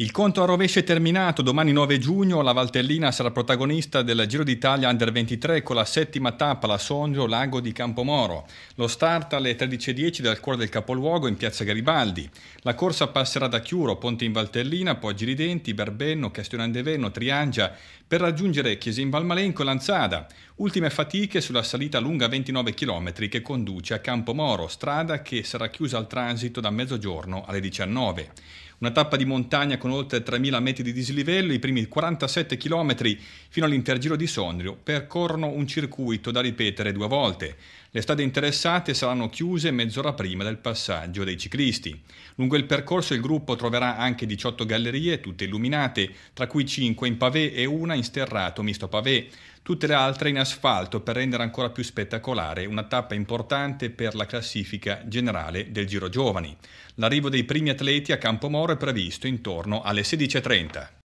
Il conto a rovescio è terminato, domani 9 giugno la Valtellina sarà protagonista del Giro d'Italia Under 23 con la settima tappa, la Sondrio Lago di Campomoro. Lo start alle 13.10 dal cuore del capoluogo in piazza Garibaldi. La corsa passerà da Chiuro, Ponte in Valtellina, poi Giridenti, Berbenno, Castione de Triangia per raggiungere Chiesa in Valmalenco e Lanzada. Ultime fatiche sulla salita lunga 29 km che conduce a Campomoro, strada che sarà chiusa al transito da mezzogiorno alle 19. Una tappa di montagna con oltre 3.000 metri di dislivello, i primi 47 km fino all'intergiro di Sondrio percorrono un circuito da ripetere due volte. Le strade interessate saranno chiuse mezz'ora prima del passaggio dei ciclisti. Lungo il percorso il gruppo troverà anche 18 gallerie, tutte illuminate, tra cui 5 in pavé e una in sterrato misto pavé. Tutte le altre in assolutamente asfalto per rendere ancora più spettacolare una tappa importante per la classifica generale del Giro Giovani. L'arrivo dei primi atleti a Campomoro è previsto intorno alle 16.30.